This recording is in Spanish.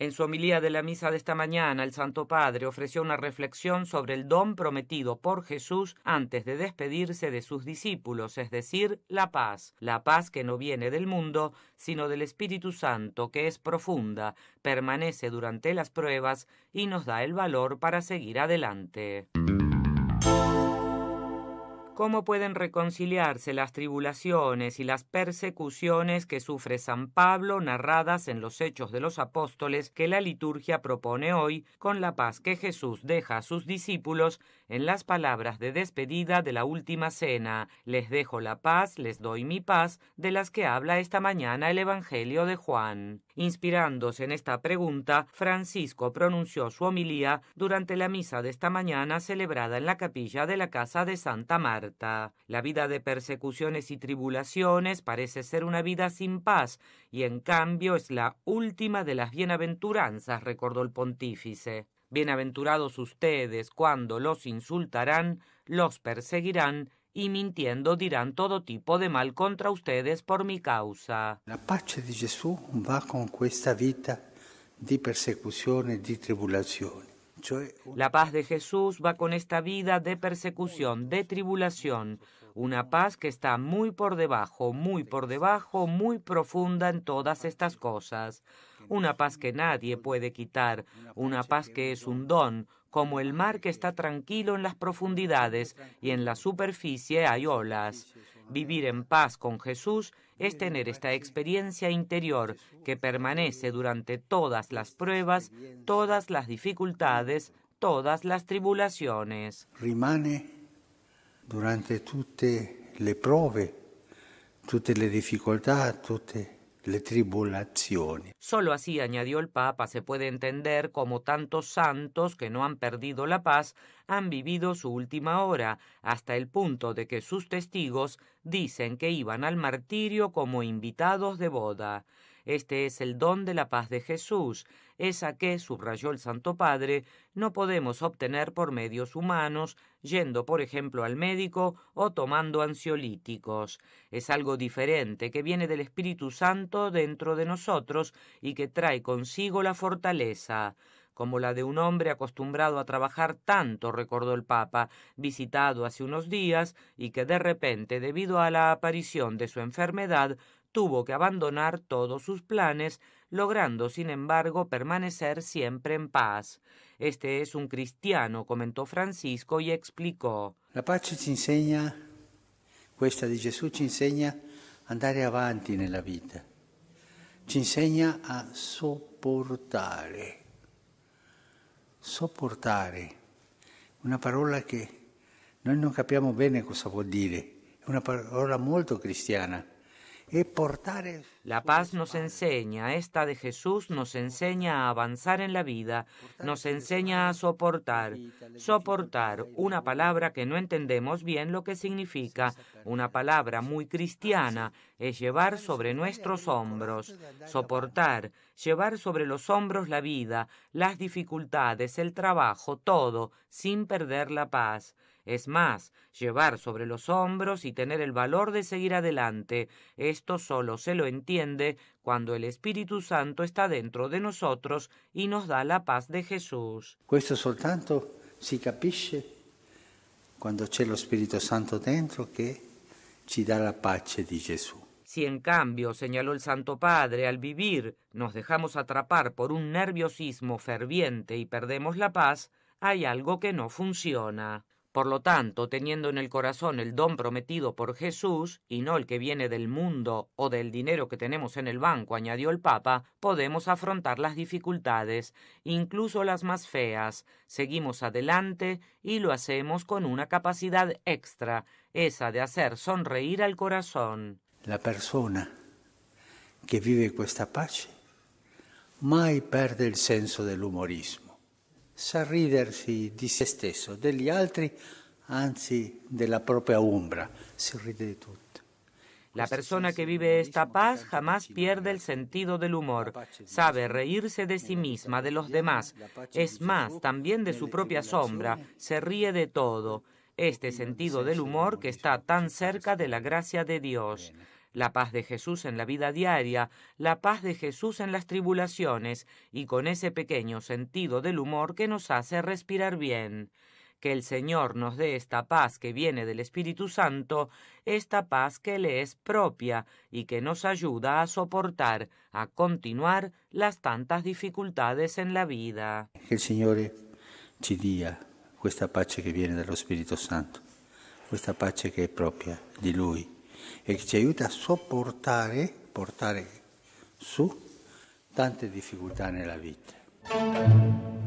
En su homilía de la misa de esta mañana, el Santo Padre ofreció una reflexión sobre el don prometido por Jesús antes de despedirse de sus discípulos, es decir, la paz, la paz que no viene del mundo, sino del Espíritu Santo, que es profunda, permanece durante las pruebas y nos da el valor para seguir adelante. ¿Cómo pueden reconciliarse las tribulaciones y las persecuciones que sufre San Pablo narradas en los Hechos de los Apóstoles que la liturgia propone hoy con la paz que Jesús deja a sus discípulos en las palabras de despedida de la última cena? Les dejo la paz, les doy mi paz, de las que habla esta mañana el Evangelio de Juan. Inspirándose en esta pregunta, Francisco pronunció su homilía durante la misa de esta mañana celebrada en la capilla de la Casa de Santa Marta. La vida de persecuciones y tribulaciones parece ser una vida sin paz, y en cambio es la última de las bienaventuranzas, recordó el pontífice. Bienaventurados ustedes cuando los insultarán, los perseguirán y mintiendo dirán todo tipo de mal contra ustedes por mi causa. La paz de Jesús va con esta vida de persecuciones, y tribulaciones. ¿eh? La paz de Jesús va con esta vida de persecución, de tribulación, una paz que está muy por debajo, muy por debajo, muy profunda en todas estas cosas, una paz que nadie puede quitar, una paz que es un don, como el mar que está tranquilo en las profundidades y en la superficie hay olas. Vivir en paz con Jesús es tener esta experiencia interior que permanece durante todas las pruebas, todas las dificultades, todas las tribulaciones. durante le Solo así, añadió el Papa, se puede entender cómo tantos santos que no han perdido la paz han vivido su última hora, hasta el punto de que sus testigos dicen que iban al martirio como invitados de boda. Este es el don de la paz de Jesús, esa que, subrayó el Santo Padre, no podemos obtener por medios humanos, yendo por ejemplo al médico o tomando ansiolíticos. Es algo diferente que viene del Espíritu Santo dentro de nosotros y que trae consigo la fortaleza como la de un hombre acostumbrado a trabajar tanto, recordó el Papa, visitado hace unos días y que de repente, debido a la aparición de su enfermedad, tuvo que abandonar todos sus planes, logrando sin embargo permanecer siempre en paz. Este es un cristiano, comentó Francisco y explicó. La pace ci insegna, questa di Gesù ci insegna andare avanti nella vita, ci insegna a sopportare. Sopportare, una parola che noi non capiamo bene cosa vuol dire, è una parola molto cristiana La paz nos enseña, esta de Jesús nos enseña a avanzar en la vida, nos enseña a soportar. Soportar, una palabra que no entendemos bien lo que significa, una palabra muy cristiana es llevar sobre nuestros hombros, soportar, llevar sobre los hombros la vida, las dificultades, el trabajo, todo, sin perder la paz. Es más, llevar sobre los hombros y tener el valor de seguir adelante. Esto solo se lo entiende cuando el Espíritu Santo está dentro de nosotros y nos da la paz de Jesús. Esto soltanto si capisce cuando c'è lo Spirito Santo dentro que ci da la pace de Jesús. Si en cambio, señaló el Santo Padre, al vivir nos dejamos atrapar por un nerviosismo ferviente y perdemos la paz, hay algo que no funciona. Por lo tanto, teniendo en el corazón el don prometido por Jesús, y no el que viene del mundo o del dinero que tenemos en el banco, añadió el Papa, podemos afrontar las dificultades, incluso las más feas, seguimos adelante y lo hacemos con una capacidad extra, esa de hacer sonreír al corazón la persona que vive questa pace mai perde il senso dell'umorismo, sa ridersi di se stesso, degli altri, anzi della propria sombra. si ride di tutto. La persona que vive esta paz jamás pierde el sentido del humor, sabe reírse de sí misma, de los demás, es más, también de su propia sombra, se ríe de todo, este sentido del humor que está tan cerca de la gracia de Dios la paz de Jesús en la vida diaria, la paz de Jesús en las tribulaciones, y con ese pequeño sentido del humor que nos hace respirar bien. Que el Señor nos dé esta paz que viene del Espíritu Santo, esta paz que le es propia y que nos ayuda a soportar, a continuar las tantas dificultades en la vida. el Señor ci dia esta paz que viene del Espíritu Santo, esta paz que es propia de Lui. e che ci aiuta a sopportare, portare su tante difficoltà nella vita.